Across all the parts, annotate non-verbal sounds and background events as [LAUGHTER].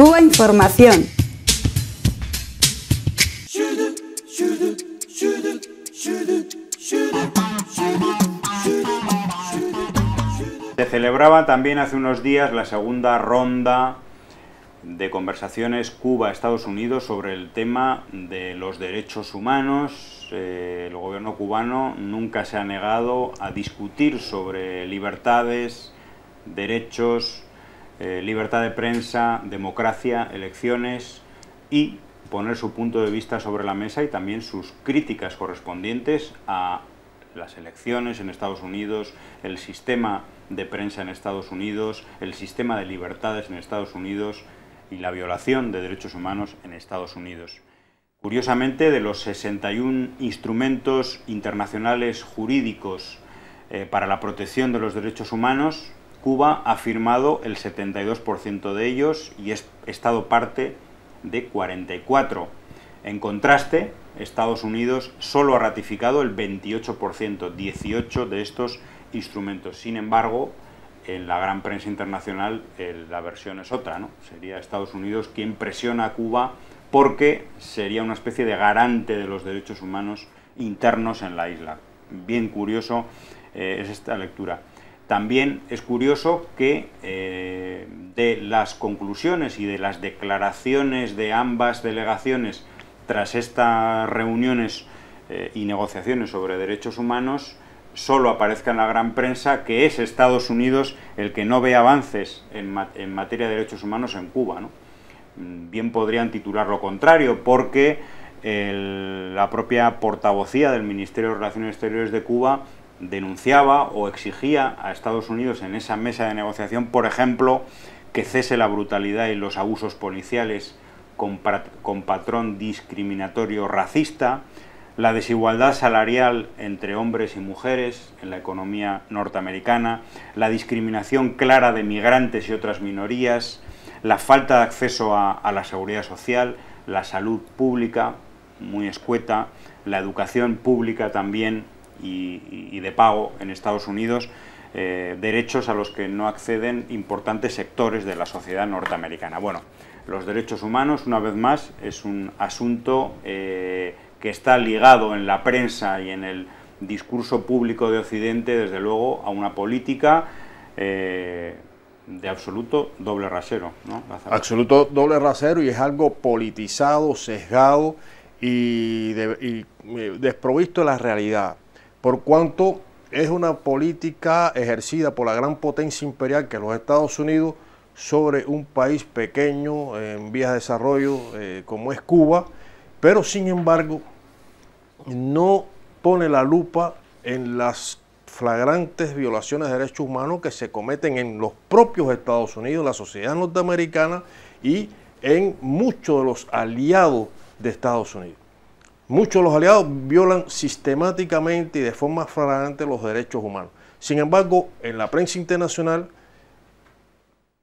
Cuba Información. Se celebraba también hace unos días la segunda ronda de conversaciones Cuba-Estados Unidos sobre el tema de los derechos humanos. Eh, el gobierno cubano nunca se ha negado a discutir sobre libertades, derechos, eh, libertad de prensa, democracia, elecciones y poner su punto de vista sobre la mesa y también sus críticas correspondientes a las elecciones en Estados Unidos, el sistema de prensa en Estados Unidos, el sistema de libertades en Estados Unidos y la violación de derechos humanos en Estados Unidos. Curiosamente, de los 61 instrumentos internacionales jurídicos eh, para la protección de los derechos humanos, Cuba ha firmado el 72% de ellos y es estado parte de 44. En contraste, Estados Unidos solo ha ratificado el 28%, 18 de estos instrumentos. Sin embargo, en la gran prensa internacional la versión es otra, ¿no? Sería Estados Unidos quien presiona a Cuba porque sería una especie de garante de los derechos humanos internos en la isla. Bien curioso eh, es esta lectura. También es curioso que eh, de las conclusiones y de las declaraciones de ambas delegaciones tras estas reuniones eh, y negociaciones sobre derechos humanos, solo aparezca en la gran prensa que es Estados Unidos el que no ve avances en, materia de derechos humanos en Cuba. Mm, bien podrían titular lo contrario, porque la propia portavocía del Ministerio de Relaciones Exteriores de Cuba denunciaba o exigía a Estados Unidos en esa mesa de negociación, por ejemplo, que cese la brutalidad y los abusos policiales con, patrón discriminatorio racista, la desigualdad salarial entre hombres y mujeres en la economía norteamericana, la discriminación clara de migrantes y otras minorías, la falta de acceso a, a, la seguridad social, la salud pública, muy escueta, la educación pública también y, de pago en Estados Unidos, eh, derechos a los que no acceden importantes sectores de la sociedad norteamericana. Bueno, los derechos humanos, una vez más, es un asunto eh, que está ligado en la prensa y en el discurso público de Occidente, desde luego, a una política eh, de absoluto doble rasero. Absoluto doble rasero y es algo politizado, sesgado y, y desprovisto de la realidad por cuanto es una política ejercida por la gran potencia imperial que los Estados Unidos sobre un país pequeño en vías de desarrollo eh, como es Cuba, pero sin embargo no pone la lupa en las flagrantes violaciones de derechos humanos que se cometen en los propios Estados Unidos, en la sociedad norteamericana y en muchos de los aliados de Estados Unidos. Muchos de los aliados violan sistemáticamente y de forma flagrante los derechos humanos. Sin embargo, en la prensa internacional,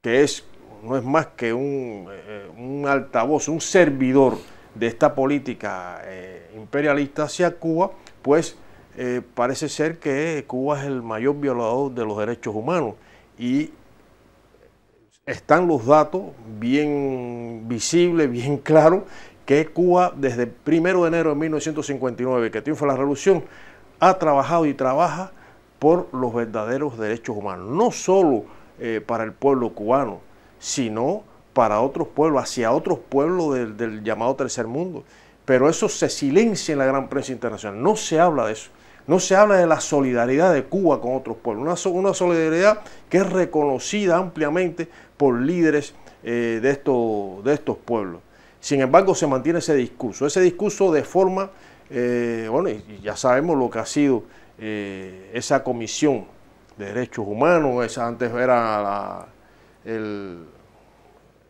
que es, no es más que un, eh, altavoz, un servidor de esta política eh, imperialista hacia Cuba, pues eh, parece ser que Cuba es el mayor violador de los derechos humanos. Y están los datos bien visibles, bien [LAUGHS] claros, que Cuba desde el primero de enero de 1959, que triunfa la revolución, ha trabajado y trabaja por los verdaderos derechos humanos, no solo eh, para el pueblo cubano, sino para otros pueblos, hacia otros pueblos del, llamado tercer mundo. Pero eso se silencia en la gran prensa internacional, no se habla de eso. No se habla de la solidaridad de Cuba con otros pueblos, una, solidaridad que es reconocida ampliamente por líderes eh, de estos pueblos. Sin embargo, se mantiene ese discurso, ese discurso de forma, eh, bueno, y ya sabemos lo que ha sido eh, esa comisión de derechos humanos, esa antes era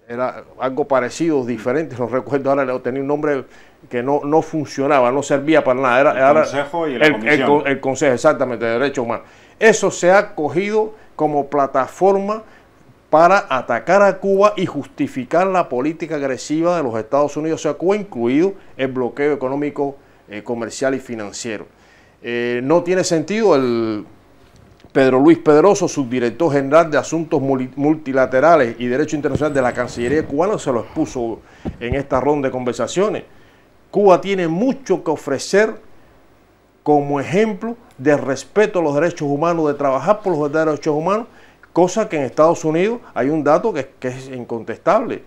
era algo parecido, diferente, no recuerdo ahora, tenía un nombre que no, funcionaba, no servía para nada. el Consejo y la Comisión. el, Consejo, exactamente, de Derechos Humanos. Eso se ha cogido como plataforma para atacar a Cuba y justificar la política agresiva de los Estados Unidos, o sea, Cuba incluido el bloqueo económico, eh, comercial y financiero. Eh, no tiene sentido el Pedro Luis Pedroso, subdirector general de Asuntos Multilaterales y Derecho Internacional de la Cancillería cubana, se lo expuso en esta ronda de conversaciones. Cuba tiene mucho que ofrecer como ejemplo de respeto a los derechos humanos, de trabajar por los derechos humanos Cosa que en Estados Unidos hay un dato que, es incontestable.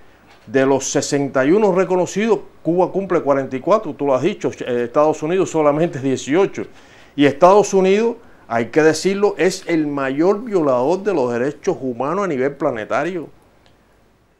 De los 61 reconocidos, Cuba cumple 44, tú lo has dicho, eh, Estados Unidos solamente 18. Y Estados Unidos, hay que decirlo, es el mayor violador de los derechos humanos a nivel planetario,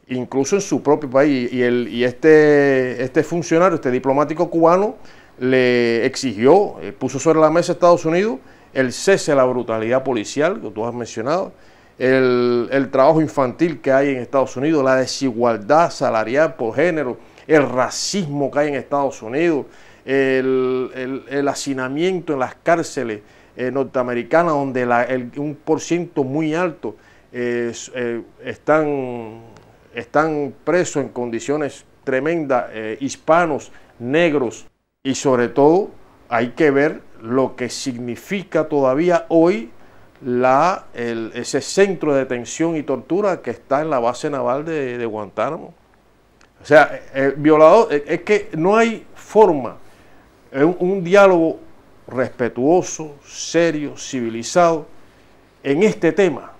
incluso en su propio país. Y, el, y este, este funcionario, este diplomático cubano, le exigió, eh, puso sobre la mesa a Estados Unidos el cese de la brutalidad policial que tú has mencionado el, trabajo infantil que hay en Estados Unidos, la desigualdad salarial por género, el racismo que hay en Estados Unidos, el, hacinamiento en las cárceles eh, norteamericanas, donde un por ciento muy alto eh, eh, están, están presos en condiciones tremendas, hispanos, negros, y sobre todo hay que ver lo que significa todavía hoy la, ese centro de detención y tortura que está en la base naval de, Guantánamo. O sea, eh, el violador, eh, es que no hay forma, un diálogo respetuoso, serio, civilizado en este tema.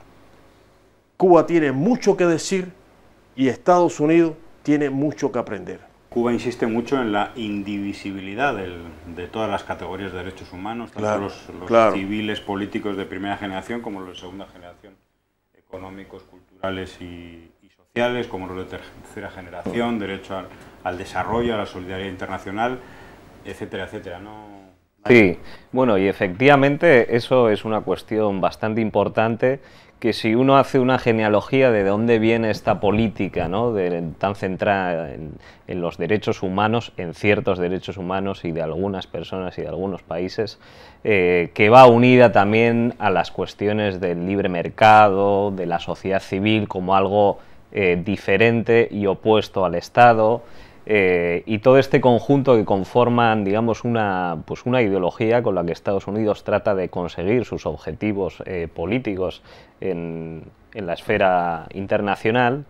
Cuba tiene mucho que decir y Estados Unidos tiene mucho que aprender. Cuba insiste mucho en la indivisibilidad de todas las categorías de derechos humanos, tanto los, civiles políticos de primera generación como los de segunda generación, económicos, culturales y, sociales, como los de tercera generación, derecho al, desarrollo, a la solidaridad internacional, etcétera, etcétera. Sí, bueno, y efectivamente eso es una cuestión bastante importante que si uno hace una genealogía de dónde viene esta política ¿no? tan centrada en, los derechos humanos, en ciertos derechos humanos y de algunas personas y de algunos países, eh, que va unida también a las cuestiones del libre mercado, de la sociedad civil como algo eh, diferente y opuesto al Estado, eh, y todo este conjunto que conforman, digamos, pues una, ideología con la que Estados Unidos trata de conseguir sus objetivos eh, políticos en, la esfera internacional,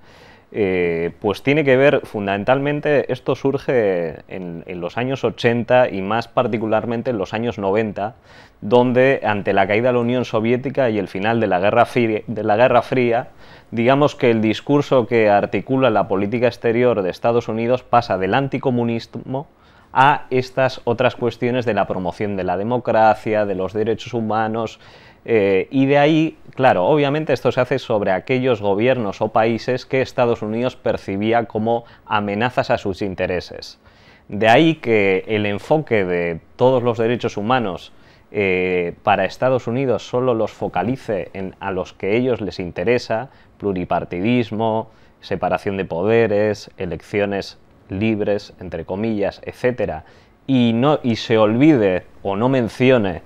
eh, pues tiene que ver, fundamentalmente, esto surge en, los años 80 y más particularmente en los años 90, donde ante la caída de la Unión Soviética y el final de la Guerra de la Guerra Fría digamos que el discurso que articula la política exterior de Estados Unidos pasa del anticomunismo a estas otras cuestiones de la promoción de la democracia, de los derechos humanos, eh, y de ahí, claro, obviamente esto se hace sobre aquellos gobiernos o países que Estados Unidos percibía como amenazas a sus intereses. De ahí que el enfoque de todos los derechos humanos eh, para Estados Unidos solo los focalice en a los que ellos les interesa, pluripartidismo, separación de poderes, elecciones libres, entre comillas, etc. Y, no, y se olvide o no mencione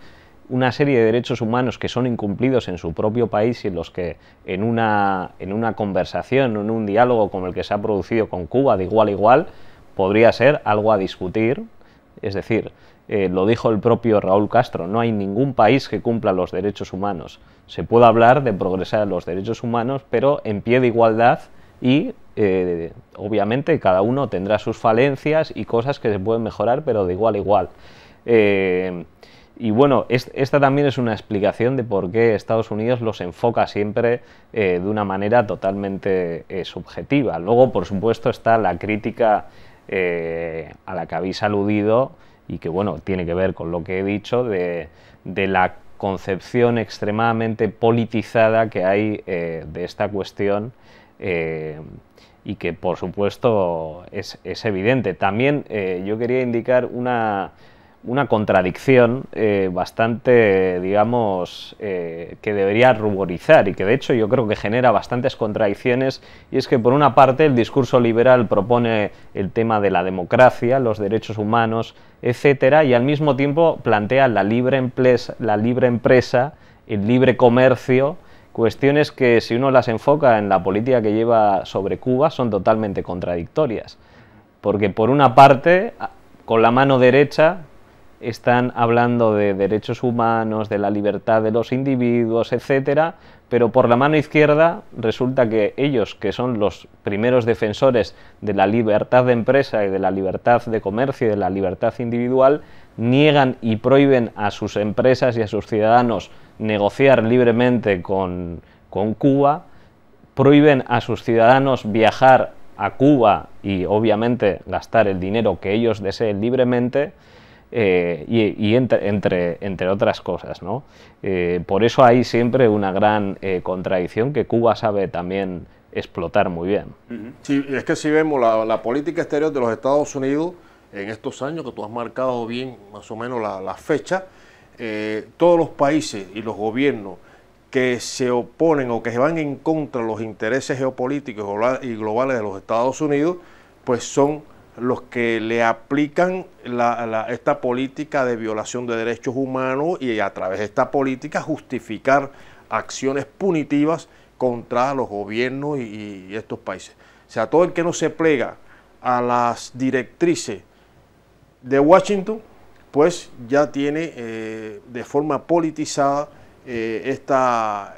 una serie de derechos humanos que son incumplidos en su propio país y en los que en una, en una conversación, en un diálogo como el que se ha producido con Cuba de igual a igual, podría ser algo a discutir. Es decir, eh, lo dijo el propio Raúl Castro, no hay ningún país que cumpla los derechos humanos. Se puede hablar de progresar en los derechos humanos, pero en pie de igualdad y eh, obviamente cada uno tendrá sus falencias y cosas que se pueden mejorar, pero de igual a igual. Eh, y bueno, esta también es una explicación de por qué Estados Unidos los enfoca siempre eh, de una manera totalmente eh, subjetiva. Luego, por supuesto, está la crítica eh, a la que habéis aludido y que bueno, tiene que ver con lo que he dicho de, la concepción extremadamente politizada que hay de esta cuestión y que por supuesto es evidente. También yo quería indicar una una contradicción eh, bastante, digamos, eh, que debería ruborizar y que de hecho yo creo que genera bastantes contradicciones y es que por una parte el discurso liberal propone el tema de la democracia, los derechos humanos, etcétera, y al mismo tiempo plantea la libre empresa, la libre empresa el libre comercio, cuestiones que si uno las enfoca en la política que lleva sobre Cuba son totalmente contradictorias, porque por una parte con la mano derecha están hablando de derechos humanos, de la libertad de los individuos, etcétera, pero por la mano izquierda resulta que ellos, que son los primeros defensores de la libertad de empresa y de la libertad de comercio y de la libertad individual, niegan y prohíben a sus empresas y a sus ciudadanos negociar libremente con, con Cuba, prohíben a sus ciudadanos viajar a Cuba y obviamente gastar el dinero que ellos deseen libremente, eh, y, entre, entre, otras cosas. ¿no? Eh, por eso hay siempre una gran eh, contradicción que Cuba sabe también explotar muy bien. Sí, es que si vemos la, política exterior de los Estados Unidos en estos años, que tú has marcado bien más o menos la, la fecha, todos los países y los gobiernos que se oponen o que van en contra de los intereses geopolíticos y globales de los Estados Unidos, pues son los que le aplican esta política de violación de derechos humanos y a través de esta política justificar acciones punitivas contra los gobiernos y, estos países. O sea, todo el que no se plega a las directrices de Washington, pues ya tiene eh, de forma politizada eh,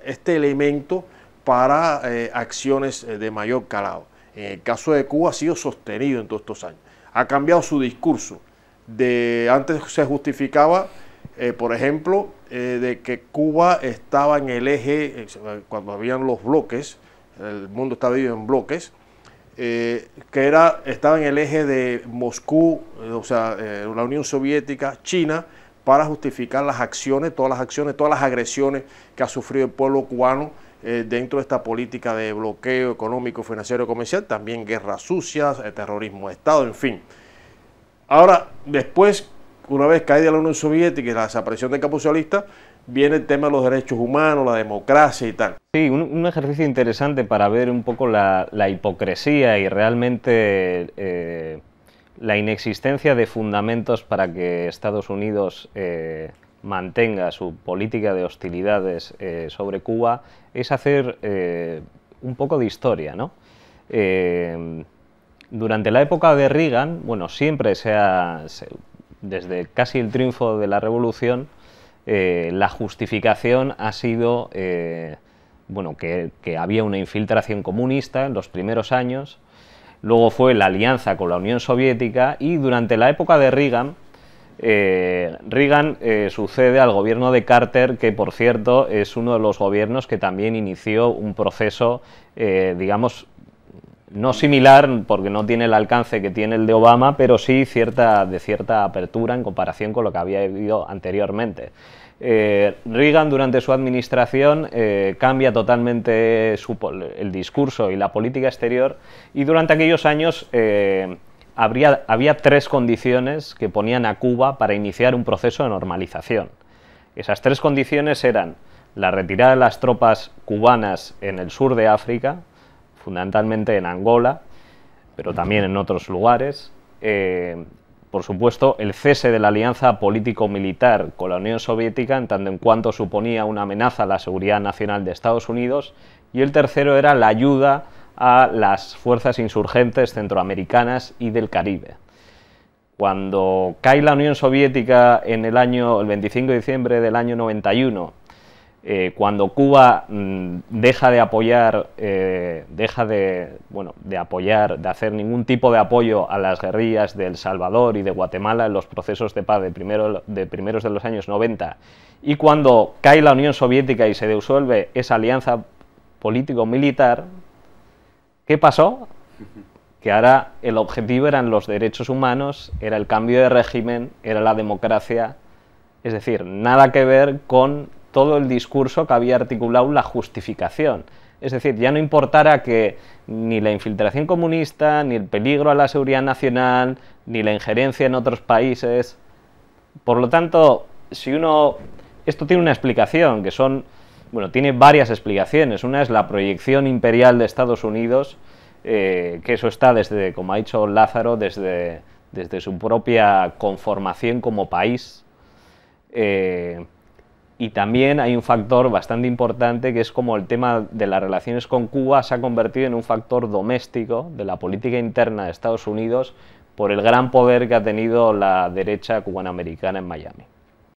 este elemento para eh, acciones de mayor calado en eh, el caso de Cuba ha sido sostenido en todos estos años. Ha cambiado su discurso. De, antes se justificaba, eh, por ejemplo, eh, de que Cuba estaba en el eje, cuando habían los bloques, el mundo estaba dividido en bloques, que era, estaba en el eje de Moscú, o sea, la Unión Soviética, China, para justificar las acciones, todas las acciones, todas las agresiones que ha sufrido el pueblo cubano eh, dentro de esta política de bloqueo económico, financiero, y comercial, también guerras sucias, eh, terrorismo de Estado, en fin. Ahora, después, una vez caída la Unión Soviética y la desaparición del campo socialista, viene el tema de los derechos humanos, la democracia y tal. Sí, un, ejercicio interesante para ver un poco la, hipocresía y realmente eh, la inexistencia de fundamentos para que Estados Unidos mantenga su política de hostilidades eh, sobre Cuba es hacer eh, un poco de historia. Eh, durante la época de Reagan, bueno, siempre se ha, desde casi el triunfo de la revolución, la justificación ha sido bueno, que, que había una infiltración comunista en los primeros años, luego fue la alianza con la Unión Soviética y durante la época de Reagan, eh, Reagan eh, sucede al gobierno de Carter, que por cierto es uno de los gobiernos que también inició un proceso, eh, digamos, no similar, porque no tiene el alcance que tiene el de Obama, pero sí cierta, de cierta apertura en comparación con lo que había habido anteriormente. Reagan durante su administración cambia totalmente el discurso y la política exterior y durante aquellos años había tres condiciones que ponían a Cuba para iniciar un proceso de normalización. Esas tres condiciones eran la retirada de las tropas cubanas en el sur de África, fundamentalmente en Angola, pero también en otros lugares. Eh, por supuesto, el cese de la alianza político-militar con la Unión Soviética, en tanto en cuanto suponía una amenaza a la seguridad nacional de Estados Unidos. Y el tercero era la ayuda a las fuerzas insurgentes centroamericanas y del Caribe. Cuando cae la Unión Soviética en el año el 25 de diciembre del año 91, eh, cuando Cuba mm, deja de apoyar, eh, deja de, bueno, de apoyar, de hacer ningún tipo de apoyo a las guerrillas de El Salvador y de Guatemala en los procesos de paz de, de primeros de los años 90, y cuando cae la Unión Soviética y se disuelve esa alianza político-militar, ¿Qué pasó? Que ahora el objetivo eran los derechos humanos, era el cambio de régimen, era la democracia. Es decir, nada que ver con todo el discurso que había articulado la justificación. Es decir, ya no importara que ni la infiltración comunista, ni el peligro a la seguridad nacional, ni la injerencia en otros países. Por lo tanto, si uno... Esto tiene una explicación, que son bueno, tiene varias explicaciones. Una es la proyección imperial de Estados Unidos, eh, que eso está desde, como ha dicho Lázaro, desde, desde su propia conformación como país. Eh, y también hay un factor bastante importante que es como el tema de las relaciones con Cuba se ha convertido en un factor doméstico de la política interna de Estados Unidos por el gran poder que ha tenido la derecha cubanoamericana en Miami.